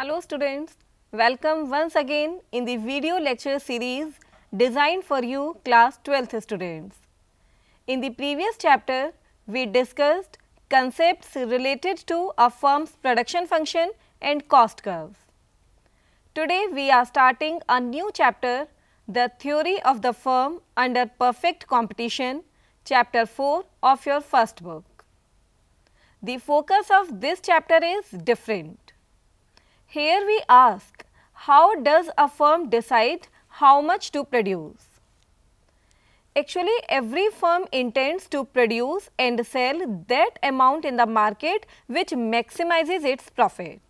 Hello students, welcome once again in the video lecture series designed for you class 12th students. In the previous chapter, we discussed concepts related to a firm's production function and cost curves. Today, we are starting a new chapter, the theory of the firm under perfect competition, chapter 4 of your first book. The focus of this chapter is different. Here we ask, how does a firm decide how much to produce? Actually, every firm intends to produce and sell that amount in the market which maximizes its profit.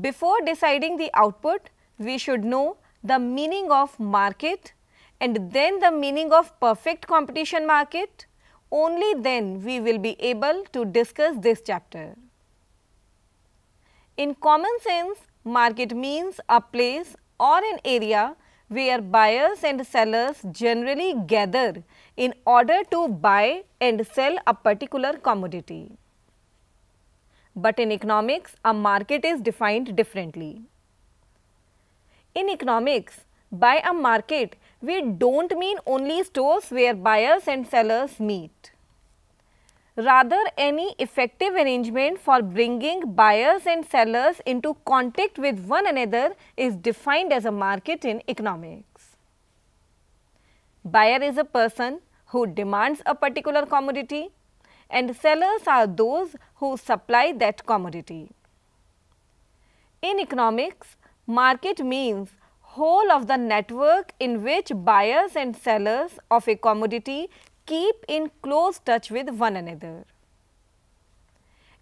Before deciding the output, we should know the meaning of market and then the meaning of perfect competition market. Only then we will be able to discuss this chapter. In common sense, market means a place or an area where buyers and sellers generally gather in order to buy and sell a particular commodity. But in economics, a market is defined differently. In economics, by a market, we don't mean only stores where buyers and sellers meet rather any effective arrangement for bringing buyers and sellers into contact with one another is defined as a market in economics. Buyer is a person who demands a particular commodity and sellers are those who supply that commodity. In economics, market means whole of the network in which buyers and sellers of a commodity keep in close touch with one another.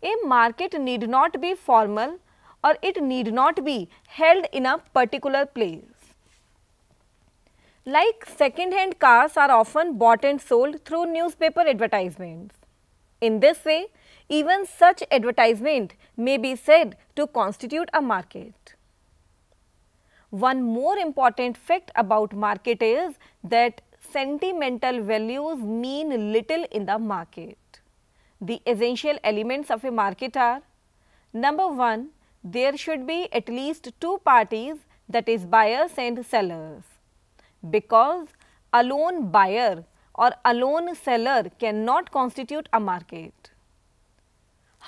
A market need not be formal or it need not be held in a particular place. Like second hand cars are often bought and sold through newspaper advertisements. In this way, even such advertisement may be said to constitute a market. One more important fact about market is that sentimental values mean little in the market. The essential elements of a market are Number 1. There should be at least two parties that is buyers and sellers because alone buyer or alone seller cannot constitute a market.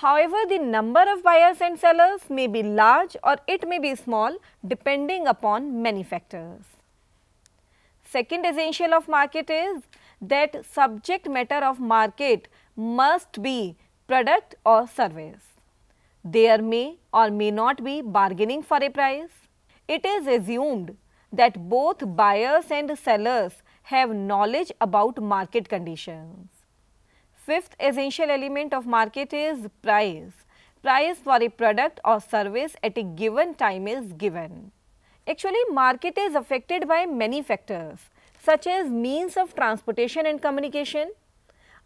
However, the number of buyers and sellers may be large or it may be small depending upon many factors. Second essential of market is that subject matter of market must be product or service. There may or may not be bargaining for a price. It is assumed that both buyers and sellers have knowledge about market conditions. Fifth essential element of market is price. Price for a product or service at a given time is given. Actually, market is affected by many factors such as means of transportation and communication,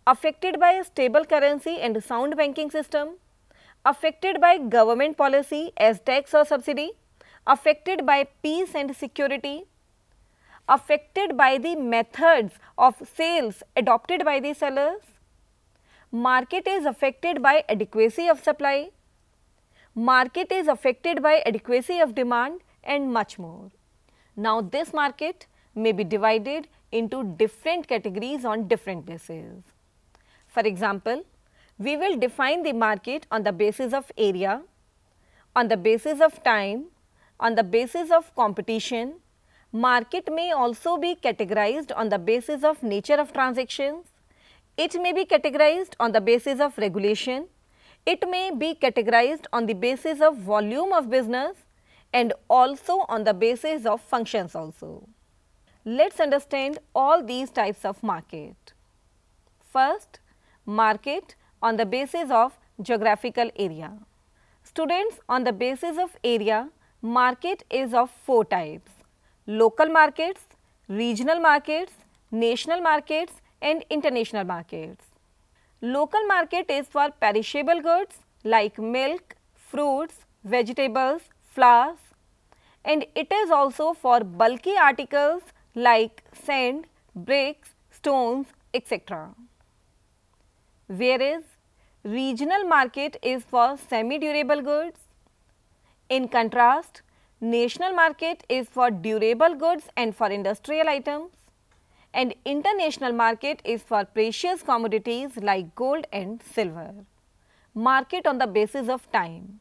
affected by stable currency and sound banking system, affected by government policy as tax or subsidy, affected by peace and security, affected by the methods of sales adopted by the sellers, market is affected by adequacy of supply, market is affected by adequacy of demand, and much more. Now this market may be divided into different categories on different bases. For example, we will define the market on the basis of area, on the basis of time, on the basis of competition. Market may also be categorized on the basis of nature of transactions. It may be categorized on the basis of regulation. It may be categorized on the basis of volume of business and also on the basis of functions also. Let us understand all these types of market. First, market on the basis of geographical area. Students on the basis of area, market is of four types, local markets, regional markets, national markets and international markets. Local market is for perishable goods like milk, fruits, vegetables, flowers, and it is also for bulky articles like sand, bricks, stones, etc. Whereas, regional market is for semi-durable goods. In contrast, national market is for durable goods and for industrial items and international market is for precious commodities like gold and silver. Market on the basis of time.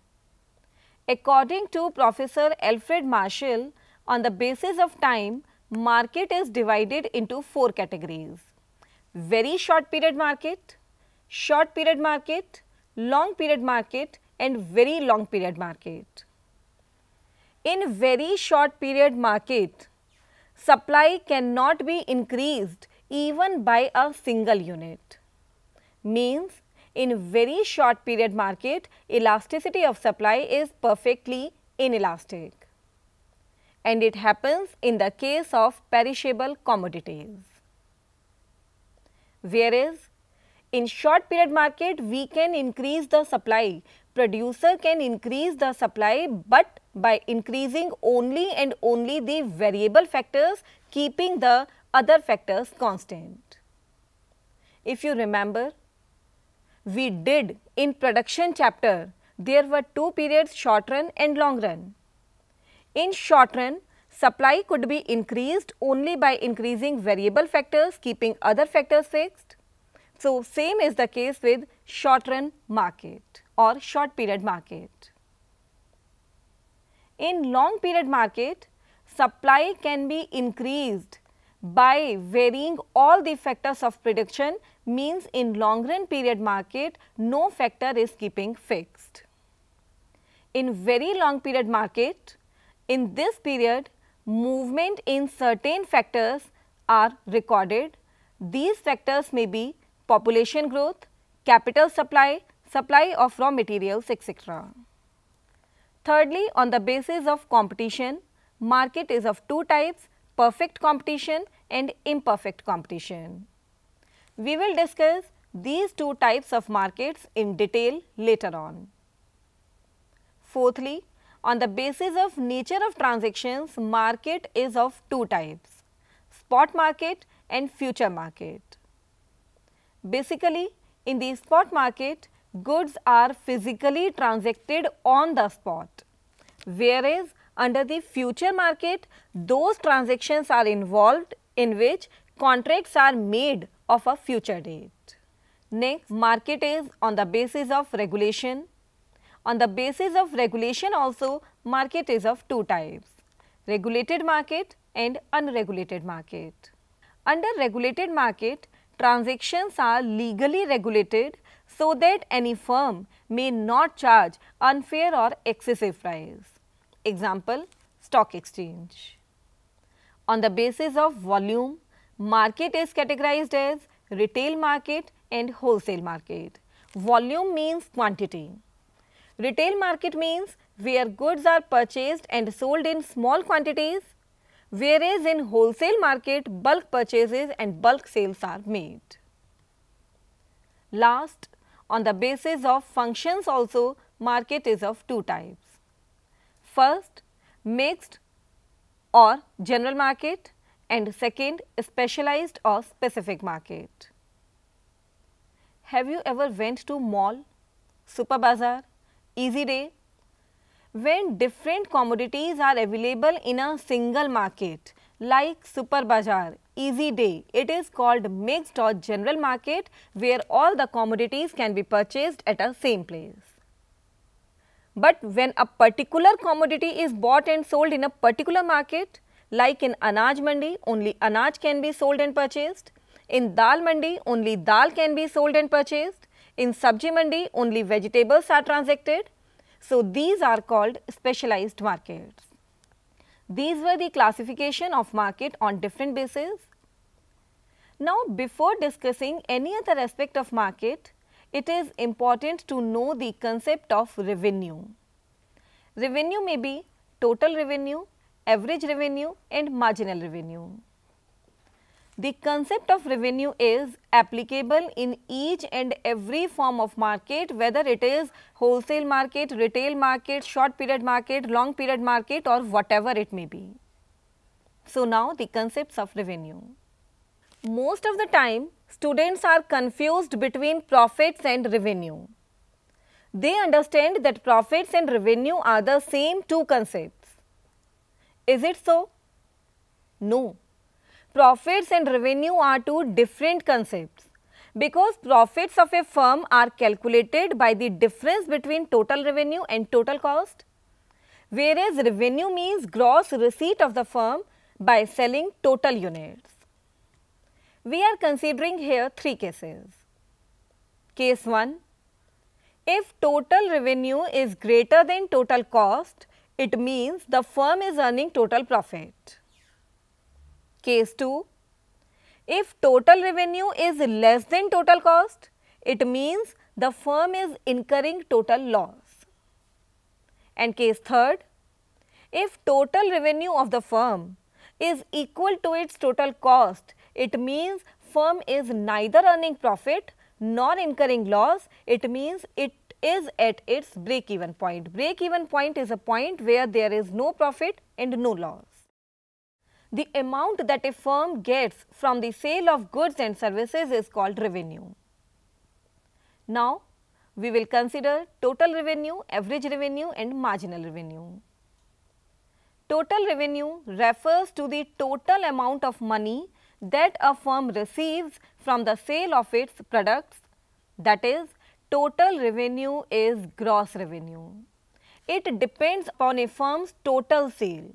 According to Professor Alfred Marshall, on the basis of time, market is divided into four categories. Very short period market, short period market, long period market and very long period market. In very short period market, supply cannot be increased even by a single unit. Means in very short period market, elasticity of supply is perfectly inelastic. And it happens in the case of perishable commodities. Whereas, in short period market, we can increase the supply. Producer can increase the supply, but by increasing only and only the variable factors, keeping the other factors constant. If you remember, we did in production chapter, there were two periods short run and long run. In short run, supply could be increased only by increasing variable factors, keeping other factors fixed. So, same is the case with short run market or short period market. In long period market, supply can be increased by varying all the factors of production means in long run period market, no factor is keeping fixed. In very long period market, in this period, movement in certain factors are recorded. These factors may be population growth, capital supply, supply of raw materials, etc. Thirdly, on the basis of competition, market is of two types, perfect competition and imperfect competition. We will discuss these two types of markets in detail later on. Fourthly, on the basis of nature of transactions, market is of two types, spot market and future market. Basically, in the spot market, goods are physically transacted on the spot, whereas under the future market, those transactions are involved in which contracts are made of a future date. Next, market is on the basis of regulation. On the basis of regulation also, market is of two types, regulated market and unregulated market. Under regulated market, transactions are legally regulated so that any firm may not charge unfair or excessive price. Example, stock exchange. On the basis of volume, Market is categorized as retail market and wholesale market. Volume means quantity. Retail market means where goods are purchased and sold in small quantities, whereas in wholesale market bulk purchases and bulk sales are made. Last, on the basis of functions also market is of two types. First, mixed or general market and second specialized or specific market. Have you ever went to mall, super bazaar, easy day when different commodities are available in a single market like super bazaar, easy day. It is called mixed or general market where all the commodities can be purchased at a same place. But when a particular commodity is bought and sold in a particular market, like in Anaj Mandi, only Anaj can be sold and purchased. In Dal Mandi, only Dal can be sold and purchased. In Sabji Mandi, only vegetables are transacted. So, these are called specialized markets. These were the classification of market on different bases. Now, before discussing any other aspect of market, it is important to know the concept of revenue. Revenue may be total revenue, average revenue and marginal revenue. The concept of revenue is applicable in each and every form of market whether it is wholesale market, retail market, short period market, long period market or whatever it may be. So, now the concepts of revenue. Most of the time students are confused between profits and revenue. They understand that profits and revenue are the same two concepts is it so? No. Profits and revenue are two different concepts because profits of a firm are calculated by the difference between total revenue and total cost, whereas revenue means gross receipt of the firm by selling total units. We are considering here three cases. Case 1. If total revenue is greater than total cost, it means the firm is earning total profit. Case 2. If total revenue is less than total cost, it means the firm is incurring total loss. And case 3rd, if total revenue of the firm is equal to its total cost, it means firm is neither earning profit nor incurring loss, it means it is at its break even point. Break even point is a point where there is no profit and no loss. The amount that a firm gets from the sale of goods and services is called revenue. Now, we will consider total revenue, average revenue and marginal revenue. Total revenue refers to the total amount of money that a firm receives from the sale of its products that is total revenue is gross revenue. It depends upon a firm's total sale.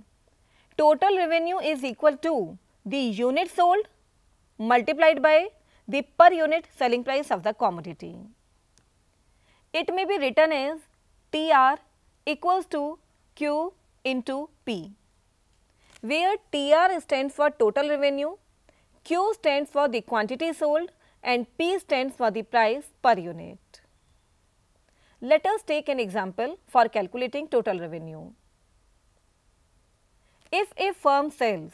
Total revenue is equal to the unit sold multiplied by the per unit selling price of the commodity. It may be written as TR equals to Q into P, where TR stands for total revenue, Q stands for the quantity sold and P stands for the price per unit. Let us take an example for calculating total revenue. If a firm sells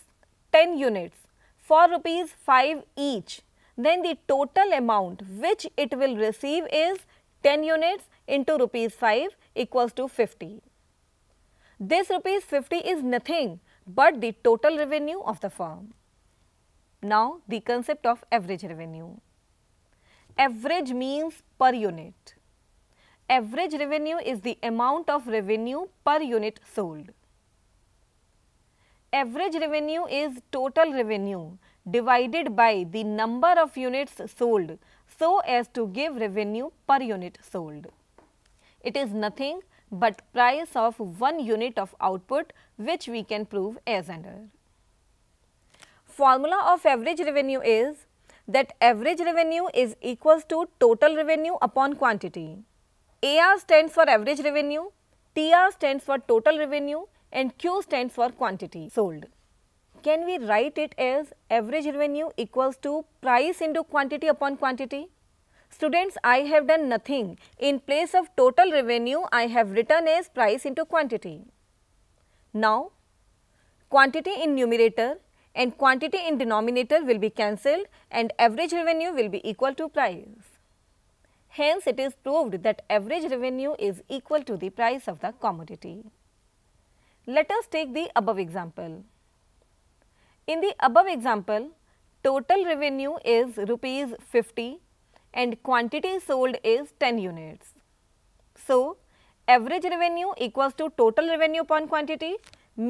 10 units for rupees 5 each, then the total amount which it will receive is 10 units into rupees 5 equals to 50. This rupees 50 is nothing but the total revenue of the firm. Now, the concept of average revenue. Average means per unit. Average revenue is the amount of revenue per unit sold. Average revenue is total revenue divided by the number of units sold so as to give revenue per unit sold. It is nothing but price of one unit of output which we can prove as under. Formula of average revenue is that average revenue is equals to total revenue upon quantity. AR stands for average revenue, TR stands for total revenue and Q stands for quantity sold. Can we write it as average revenue equals to price into quantity upon quantity? Students, I have done nothing. In place of total revenue, I have written as price into quantity. Now, quantity in numerator and quantity in denominator will be cancelled and average revenue will be equal to price. Hence, it is proved that average revenue is equal to the price of the commodity. Let us take the above example. In the above example, total revenue is rupees 50 and quantity sold is 10 units. So, average revenue equals to total revenue upon quantity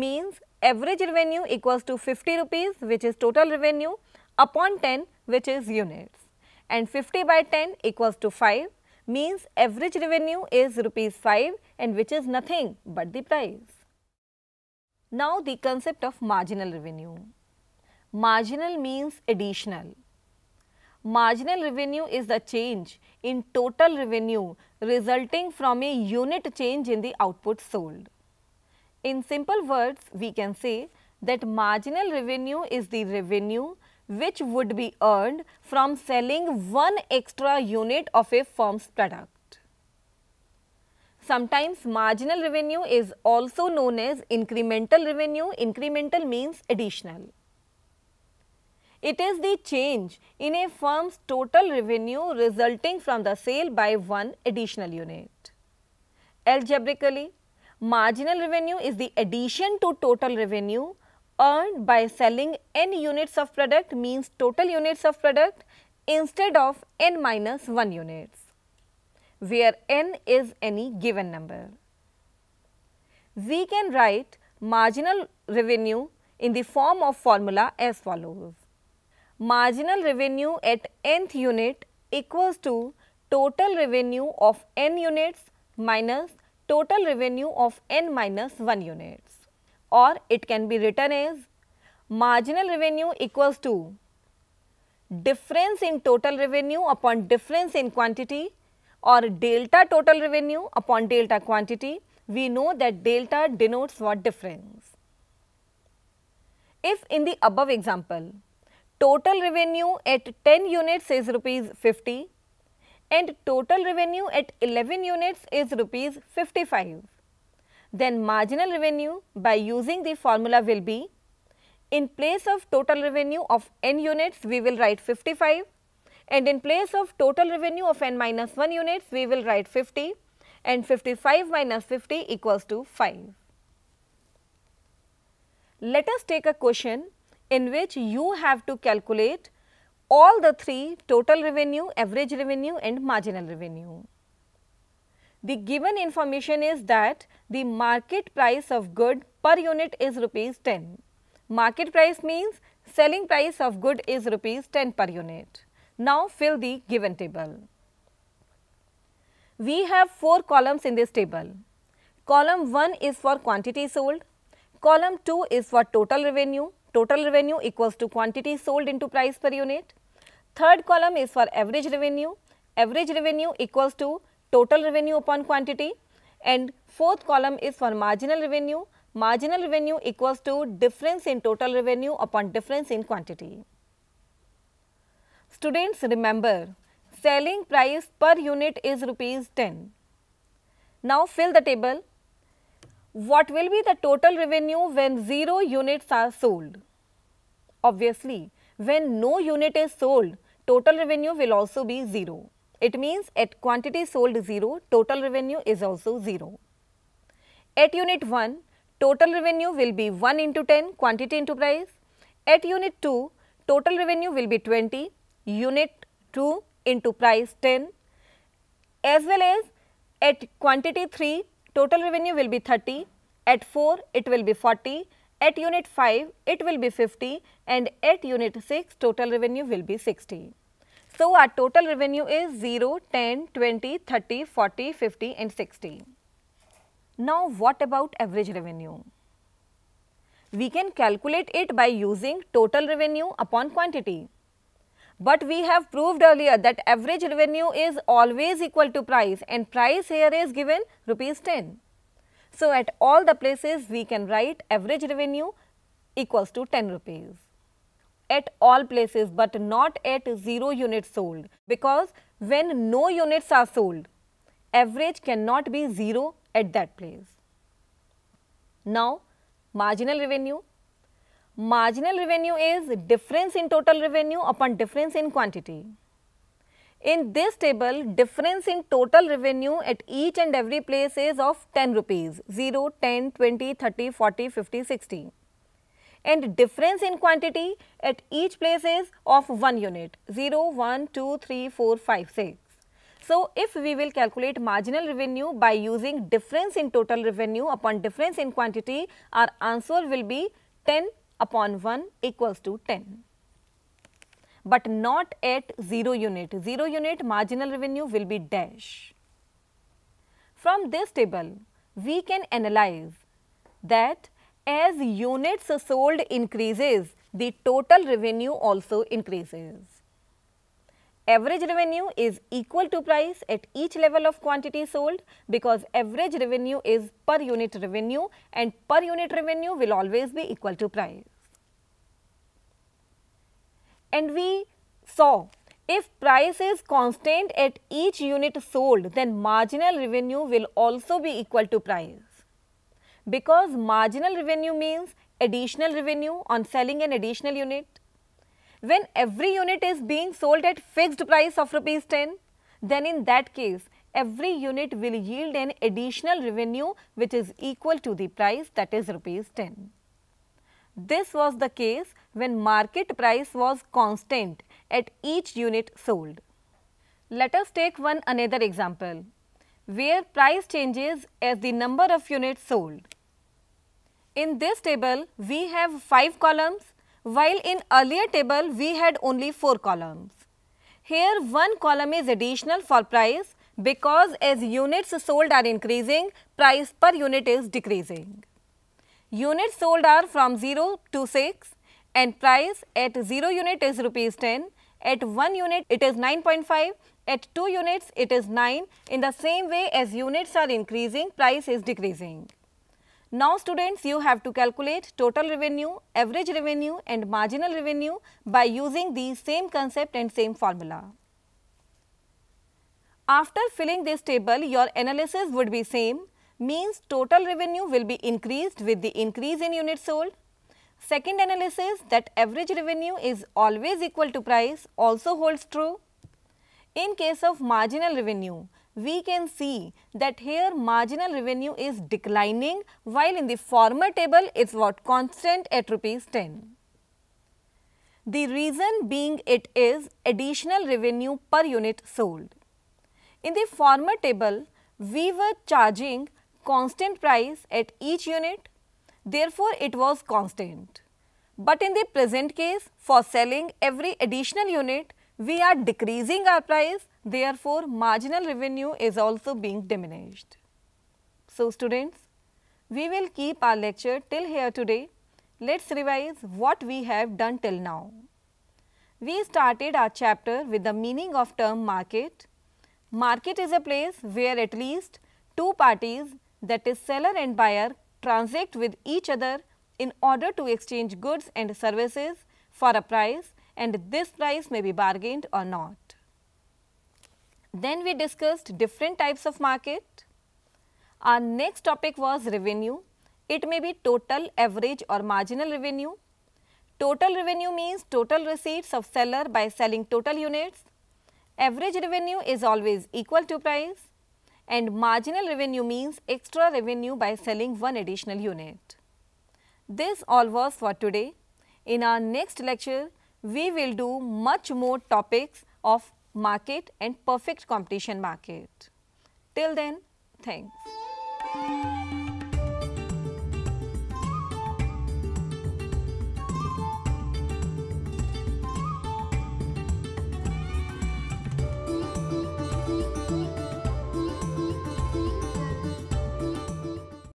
means average revenue equals to 50 rupees which is total revenue upon 10 which is units and 50 by 10 equals to 5 means average revenue is rupees 5 and which is nothing but the price. Now the concept of marginal revenue. Marginal means additional. Marginal revenue is the change in total revenue resulting from a unit change in the output sold. In simple words, we can say that marginal revenue is the revenue which would be earned from selling one extra unit of a firm's product. Sometimes marginal revenue is also known as incremental revenue. Incremental means additional. It is the change in a firm's total revenue resulting from the sale by one additional unit. Algebraically, marginal revenue is the addition to total revenue earned by selling n units of product means total units of product instead of n minus 1 units, where n is any given number. We can write marginal revenue in the form of formula as follows. Marginal revenue at nth unit equals to total revenue of n units minus total revenue of n minus 1 unit or it can be written as marginal revenue equals to difference in total revenue upon difference in quantity or delta total revenue upon delta quantity. We know that delta denotes what difference. If in the above example, total revenue at 10 units is rupees 50 and total revenue at 11 units is rupees 55 then marginal revenue by using the formula will be in place of total revenue of n units we will write 55 and in place of total revenue of n minus 1 units we will write 50 and 55 minus 50 equals to 5. Let us take a question in which you have to calculate all the three total revenue, average revenue and marginal revenue. The given information is that the market price of good per unit is rupees 10. Market price means selling price of good is rupees 10 per unit. Now fill the given table. We have four columns in this table. Column 1 is for quantity sold, column 2 is for total revenue, total revenue equals to quantity sold into price per unit. Third column is for average revenue, average revenue equals to total revenue upon quantity and fourth column is for marginal revenue. Marginal revenue equals to difference in total revenue upon difference in quantity. Students remember, selling price per unit is rupees 10. Now fill the table. What will be the total revenue when 0 units are sold? Obviously, when no unit is sold, total revenue will also be 0. It means at quantity sold 0, total revenue is also 0. At unit 1, total revenue will be 1 into 10 quantity into price. At unit 2, total revenue will be 20, unit 2 into price 10 as well as at quantity 3, total revenue will be 30, at 4 it will be 40, at unit 5 it will be 50 and at unit 6 total revenue will be 60. So our total revenue is 0, 10, 20, 30, 40, 50 and 60. Now what about average revenue? We can calculate it by using total revenue upon quantity. But we have proved earlier that average revenue is always equal to price and price here is given rupees 10. So at all the places we can write average revenue equals to 10 rupees at all places but not at 0 units sold because when no units are sold, average cannot be 0 at that place. Now, marginal revenue. Marginal revenue is difference in total revenue upon difference in quantity. In this table, difference in total revenue at each and every place is of 10 rupees, 0, 10, 20, 30, 40, 50, 60 and difference in quantity at each place is of 1 unit 0, 1, 2, 3, 4, 5, 6. So, if we will calculate marginal revenue by using difference in total revenue upon difference in quantity, our answer will be 10 upon 1 equals to 10 but not at 0 unit. 0 unit marginal revenue will be dash. From this table, we can analyze that as units sold increases, the total revenue also increases. Average revenue is equal to price at each level of quantity sold because average revenue is per unit revenue and per unit revenue will always be equal to price. And we saw if price is constant at each unit sold, then marginal revenue will also be equal to price because marginal revenue means additional revenue on selling an additional unit. When every unit is being sold at fixed price of rupees 10, then in that case every unit will yield an additional revenue which is equal to the price that is rupees 10. This was the case when market price was constant at each unit sold. Let us take one another example where price changes as the number of units sold. In this table, we have 5 columns, while in earlier table, we had only 4 columns. Here, one column is additional for price because as units sold are increasing, price per unit is decreasing. Units sold are from 0 to 6 and price at 0 unit is rupees 10, at 1 unit it is 9.5, at 2 units it is 9. In the same way as units are increasing, price is decreasing. Now students you have to calculate total revenue, average revenue and marginal revenue by using the same concept and same formula. After filling this table your analysis would be same means total revenue will be increased with the increase in units sold. Second analysis that average revenue is always equal to price also holds true. In case of marginal revenue, we can see that here marginal revenue is declining while in the former table it's what constant at rupees 10. The reason being it is additional revenue per unit sold. In the former table, we were charging constant price at each unit, therefore it was constant. But in the present case, for selling every additional unit, we are decreasing our price Therefore, marginal revenue is also being diminished. So, students, we will keep our lecture till here today. Let us revise what we have done till now. We started our chapter with the meaning of term market. Market is a place where at least two parties that is seller and buyer transact with each other in order to exchange goods and services for a price and this price may be bargained or not. Then we discussed different types of market. Our next topic was revenue. It may be total, average or marginal revenue. Total revenue means total receipts of seller by selling total units. Average revenue is always equal to price and marginal revenue means extra revenue by selling one additional unit. This all was for today. In our next lecture, we will do much more topics of market and perfect competition market. Till then, thanks.